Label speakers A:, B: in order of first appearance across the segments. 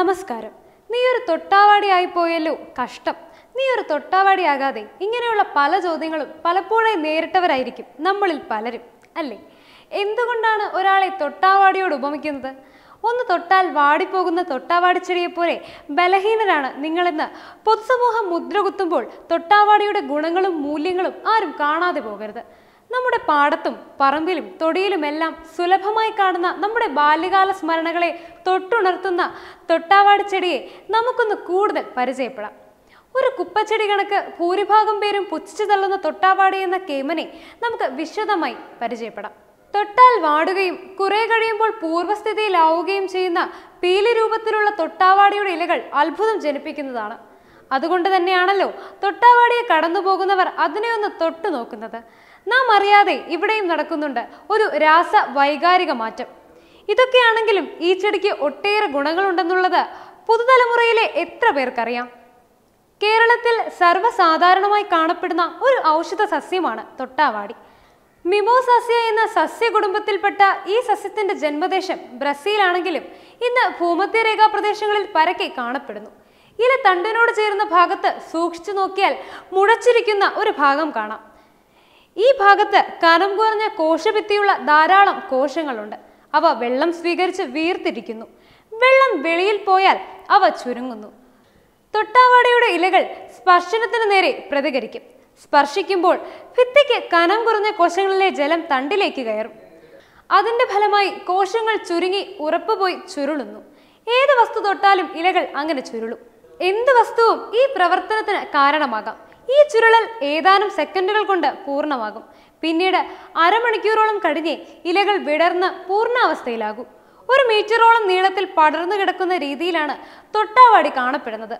A: നമസ്കാരം നീ ഒരു തൊട്ടാവാടിയായി പോയല്ലോ കഷ്ടം നീ ഒരു തൊട്ടാവാടിയാകാതെ ഇങ്ങനെയുള്ള പല ചോദ്യങ്ങളും പലപ്പോഴേ നേരിട്ടവരായിരിക്കും നമ്മളിൽ പലരും അല്ലേ എന്തുകൊണ്ടാണ് ഒരാളെ തൊട്ടാവാടിയോട് ഉപമിക്കുന്നത് ഒന്ന് തൊട്ടാൽ വാടിപ്പോകുന്ന തൊട്ടാവാടി പോലെ ബലഹീനരാണ് നിങ്ങളെന്ന് പൊതുസമൂഹം മുദ്രകുത്തുമ്പോൾ തൊട്ടാവാടിയുടെ ഗുണങ്ങളും മൂല്യങ്ങളും ആരും കാണാതെ പോകരുത് നമ്മുടെ പാടത്തും പറമ്പിലും തൊടിയിലുമെല്ലാം സുലഭമായി കാണുന്ന നമ്മുടെ ബാല്യകാല സ്മരണകളെ തൊട്ടുണർത്തുന്ന തൊട്ടാവാടി ചെടിയെ നമുക്കൊന്ന് കൂടുതൽ പരിചയപ്പെടാം ഒരു കുപ്പച്ചെടി കണക്ക് ഭൂരിഭാഗം പേരും പുച്ഛിച്ചു തള്ളുന്ന തൊട്ടാവാടി എന്ന കേമനെ നമുക്ക് വിശദമായി പരിചയപ്പെടാം തൊട്ടാൽ വാടുകയും കുറെ കഴിയുമ്പോൾ പൂർവ്വസ്ഥിതിയിലാവുകയും ചെയ്യുന്ന പീലി രൂപത്തിലുള്ള തൊട്ടാവാടിയുടെ ഇലകൾ അത്ഭുതം ജനിപ്പിക്കുന്നതാണ് അതുകൊണ്ട് തന്നെയാണല്ലോ തൊട്ടാവാടിയെ കടന്നു പോകുന്നവർ അതിനെ ഒന്ന് തൊട്ടു നോക്കുന്നത് നാം അറിയാതെ ഇവിടെയും നടക്കുന്നുണ്ട് ഒരു രാസ വൈകാരിക മാറ്റം ഇതൊക്കെയാണെങ്കിലും ഈ ചെടിക്ക് ഒട്ടേറെ ഗുണങ്ങളുണ്ടെന്നുള്ളത് പുതുതലമുറയിലെ എത്ര പേർക്കറിയാം കേരളത്തിൽ സർവ്വസാധാരണമായി കാണപ്പെടുന്ന ഒരു ഔഷധ സസ്യമാണ് തൊട്ടാവാടി മിമോസാസിയ എന്ന സസ്യകുടുംബത്തിൽപ്പെട്ട ഈ സസ്യത്തിന്റെ ജന്മദേശം ബ്രസീലാണെങ്കിലും ഇന്ന് ഭൂമധ്യരേഖാ പ്രദേശങ്ങളിൽ പരക്കെ കാണപ്പെടുന്നു ഇല തണ്ടിനോട് ചേരുന്ന ഭാഗത്ത് സൂക്ഷിച്ചു നോക്കിയാൽ മുഴച്ചിരിക്കുന്ന ഒരു ഭാഗം കാണാം ഈ ഭാഗത്ത് കനം കുറഞ്ഞ കോശഭിത്തിയുള്ള ധാരാളം കോശങ്ങളുണ്ട് അവ വെള്ളം സ്വീകരിച്ച് വീർത്തിരിക്കുന്നു വെള്ളം വെളിയിൽ പോയാൽ അവ ചുരുങ്ങുന്നു തൊട്ടാവാടയുടെ ഇലകൾ സ്പർശനത്തിന് നേരെ പ്രതികരിക്കും സ്പർശിക്കുമ്പോൾ ഭിത്തിക്ക് കനം കുറഞ്ഞ കോശങ്ങളിലെ ജലം തണ്ടിലേക്ക് കയറും അതിന്റെ ഫലമായി കോശങ്ങൾ ചുരുങ്ങി ഉറപ്പുപോയി ചുരുളുന്നു ഏത് വസ്തു തൊട്ടാലും ഇലകൾ അങ്ങനെ ചുരുളും എന്ത് വസ്തുവും ഈ പ്രവർത്തനത്തിന് കാരണമാകാം ഈ ചുരുളൽ ഏതാനും സെക്കൻഡുകൾ കൊണ്ട് പൂർണ്ണമാകും പിന്നീട് അരമണിക്കൂറോളം കഴിഞ്ഞ് ഇലകൾ വിടർന്ന് പൂർണ്ണാവസ്ഥയിലാകും ഒരു മീറ്ററോളം നീളത്തിൽ പടർന്നു കിടക്കുന്ന രീതിയിലാണ് തൊട്ടാവാടി കാണപ്പെടുന്നത്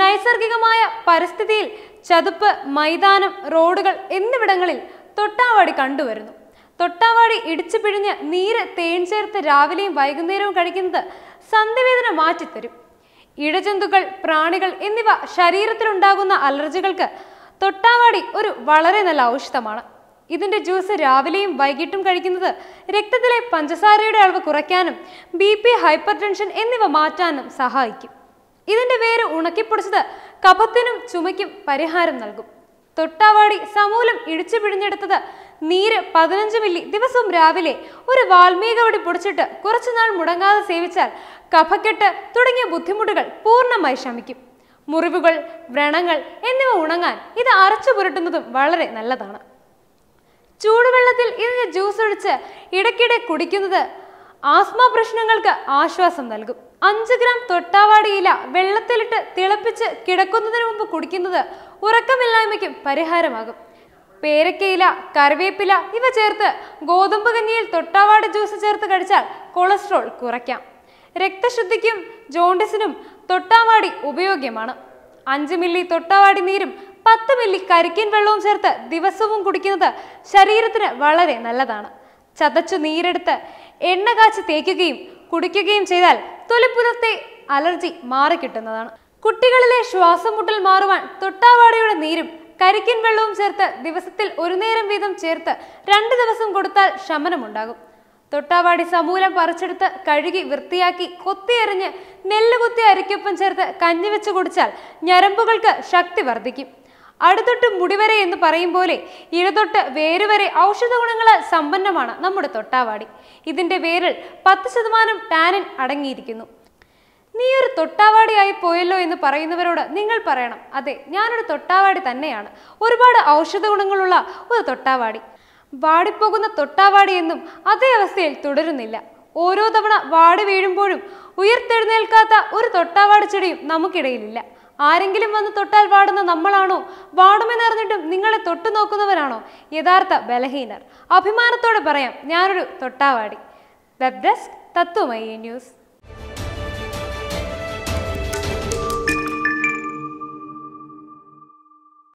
A: നൈസർഗികമായ പരിസ്ഥിതിയിൽ ചതുപ്പ് മൈതാനം റോഡുകൾ എന്നിവിടങ്ങളിൽ തൊട്ടാവാടി കണ്ടുവരുന്നു തൊട്ടാവാടി ഇടിച്ചു പിഴിഞ്ഞ് നീര് തേൻ ചേർത്ത് രാവിലെയും വൈകുന്നേരവും കഴിക്കുന്നത് സന്ധിവേദന മാറ്റിത്തരും ഇഴജന്തുക്കൾ പ്രാണികൾ എന്നിവ ശരീരത്തിലുണ്ടാകുന്ന അലർജികൾക്ക് തൊട്ടാവാടി ഒരു വളരെ നല്ല ഔഷധമാണ് ഇതിന്റെ ജ്യൂസ് രാവിലെയും വൈകിട്ടും കഴിക്കുന്നത് രക്തത്തിലെ പഞ്ചസാരയുടെ അളവ് കുറയ്ക്കാനും ബി പി ഹൈപ്പർ ടെൻഷൻ എന്നിവ മാറ്റാനും സഹായിക്കും ഇതിന്റെ വേര് ഉണക്കിപ്പൊടിച്ചത് കഫത്തിനും ചുമയ്ക്കും പരിഹാരം നൽകും തൊട്ടാവാടി സമൂലം ഇടിച്ചു പിഴിഞ്ഞെടുത്തത് നീര് പതിനഞ്ച് മില്ലി ദിവസവും രാവിലെ ഒരു വാൽമീകവടി പൊടിച്ചിട്ട് കുറച്ചുനാൾ മുടങ്ങാതെ സേവിച്ചാൽ കഫക്കെട്ട് തുടങ്ങിയ ബുദ്ധിമുട്ടുകൾ പൂർണ്ണമായി ശമിക്കും മുറിവുകൾ വ്രണങ്ങൾ എന്നിവ ഉണങ്ങാൻ ഇത് അരച്ചു പുരട്ടുന്നതും വളരെ നല്ലതാണ് ചൂടുവെള്ളത്തിൽ ഇതിന്റെ ജ്യൂസ് ഒഴിച്ച് ഇടയ്ക്കിടെ കുടിക്കുന്നത് ആസ്മ പ്രശ്നങ്ങൾക്ക് ആശ്വാസം നൽകും അഞ്ച് ഗ്രാം തൊട്ടാവാടി ഇല വെള്ളത്തിലിട്ട് തിളപ്പിച്ച് കിടക്കുന്നതിന് മുമ്പ് കുടിക്കുന്നത് ഉറക്കമില്ലായ്മയ്ക്കും പരിഹാരമാകും പേരക്കയില കറിവേപ്പില ഇവ ചേർത്ത് ഗോതമ്പ് കഞ്ഞിയിൽ തൊട്ടാവാട് ജ്യൂസ് ചേർത്ത് കഴിച്ചാൽ കൊളസ്ട്രോൾ കുറയ്ക്കാം രക്തശുദ്ധിക്കും ജോണ്ടിസിനും തൊട്ടാവാടി ഉപയോഗ്യമാണ് അഞ്ച് മില്ലി തൊട്ടാവാടി നീരും പത്ത് മില്ലി കരിക്കിൻ വെള്ളവും ചേർത്ത് ദിവസവും കുടിക്കുന്നത് ശരീരത്തിന് വളരെ നല്ലതാണ് ചതച്ചു നീരെടുത്ത് എണ്ണ കാച്ചു തേക്കുകയും കുടിക്കുകയും ചെയ്താൽ തൊലിപ്പുലത്തെ അലർജി മാറിക്കിട്ടുന്നതാണ് കുട്ടികളിലെ ശ്വാസം മുട്ടൽ മാറുവാൻ തൊട്ടാവാടയുടെ നീരും കരിക്കിൻ വെള്ളവും ചേർത്ത് ദിവസത്തിൽ ഒരു നേരം വീതം ചേർത്ത് രണ്ട് ദിവസം കൊടുത്താൽ ശമനമുണ്ടാകും തൊട്ടാവാടി സമൂലം പറിച്ചെടുത്ത് കഴുകി വൃത്തിയാക്കി കൊത്തിയെറിഞ്ഞ് നെല്ല് കുത്തി അരിക്കൊപ്പം ചേർത്ത് കഞ്ഞി കുടിച്ചാൽ ഞരമ്പുകൾക്ക് ശക്തി വർദ്ധിക്കും അടുത്തൊട്ട് മുടിവരെ എന്ന് പറയും പോലെ ഇടതൊട്ട് വേരുവരെ ഔഷധ ഗുണങ്ങളാൽ സമ്പന്നമാണ് നമ്മുടെ തൊട്ടാവാടി ഇതിന്റെ വേരിൽ പത്ത് ശതമാനം ടാനിൻ അടങ്ങിയിരിക്കുന്നു നീ ഒരു തൊട്ടാവാടിയായി പോയല്ലോ എന്ന് പറയുന്നവരോട് നിങ്ങൾ പറയണം അതെ ഞാനൊരു തൊട്ടാവാടി തന്നെയാണ് ഒരുപാട് ഔഷധ ഗുണങ്ങളുള്ള ഒരു തൊട്ടാവാടി വാടിപ്പോകുന്ന തൊട്ടാവാടി എന്നും അതേ അവസ്ഥയിൽ തുടരുന്നില്ല ഓരോ തവണ വാടി വീഴുമ്പോഴും ഉയർത്തെഴുന്നേൽക്കാത്ത ഒരു തൊട്ടാവാടി ചെടിയും നമുക്കിടയിലില്ല ആരെങ്കിലും വന്ന് തൊട്ടാൽ വാടുന്ന നമ്മളാണോ വാടുമെന്നറിഞ്ഞിട്ടും നിങ്ങളെ തൊട്ടു നോക്കുന്നവരാണോ യഥാർത്ഥ ബലഹീനർ അഭിമാനത്തോടെ പറയാം ഞാനൊരു തൊട്ടാവാടി വെബ് ഡെസ്ക് തത്വമയി ന്യൂസ്